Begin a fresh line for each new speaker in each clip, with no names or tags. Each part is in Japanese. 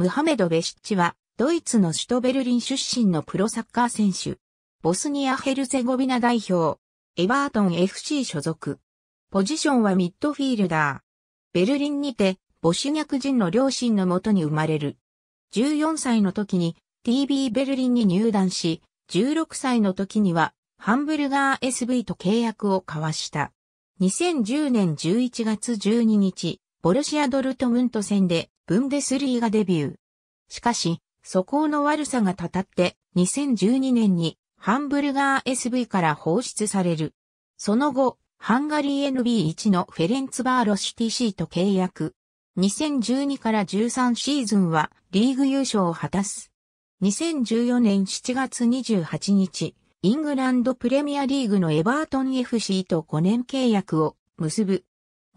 ムハメド・ベシッチは、ドイツの首都ベルリン出身のプロサッカー選手。ボスニア・ヘルゼゴビナ代表。エバートン FC 所属。ポジションはミッドフィールダー。ベルリンにて、ボシュニャク人の両親のもとに生まれる。14歳の時に TB ベルリンに入団し、16歳の時にはハンブルガー SV と契約を交わした。2010年11月12日、ボルシア・ドルトムント戦でブンデスリーガデビュー。しかし、素行の悪さがたたって2012年にハンブルガー SV から放出される。その後、ハンガリー NB1 のフェレンツバーロシティシーと契約。2012から13シーズンはリーグ優勝を果たす。2014年7月28日、イングランドプレミアリーグのエバートン FC と5年契約を結ぶ。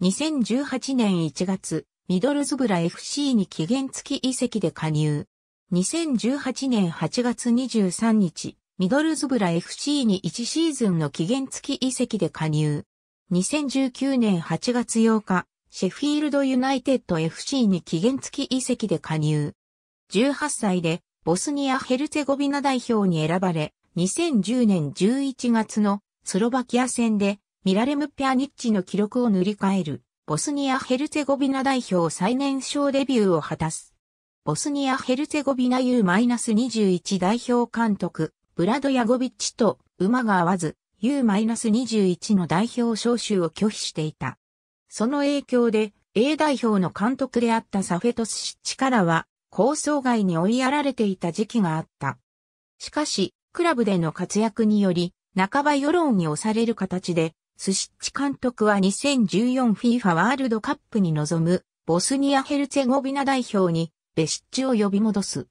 2018年1月、ミドルズブラ FC に期限付き移籍で加入。2018年8月23日、ミドルズブラ FC に1シーズンの期限付き移籍で加入。2019年8月8日、シェフィールドユナイテッド FC に期限付き移籍で加入。18歳でボスニア・ヘルツェゴビナ代表に選ばれ、2010年11月のスロバキア戦でミラレム・ピアニッチの記録を塗り替える。ボスニア・ヘルツェゴビナ代表最年少デビューを果たす。ボスニア・ヘルツェゴビナ U-21 代表監督、ブラド・ヤゴビッチと馬が合わず U-21 の代表招集を拒否していた。その影響で A 代表の監督であったサフェトス・シッチからは構想外に追いやられていた時期があった。しかし、クラブでの活躍により、半ば世論に押される形でスシッチ監督は 2014FIFA ワールドカップに臨むボスニア・ヘルツェゴビナ代表にベシッチを呼び戻す。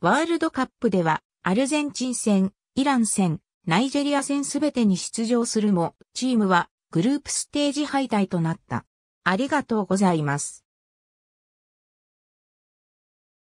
ワールドカップではアルゼンチン戦、イラン戦、ナイジェリア戦すべてに出場するも、チームはグループステージ敗退となった。ありがとうございます。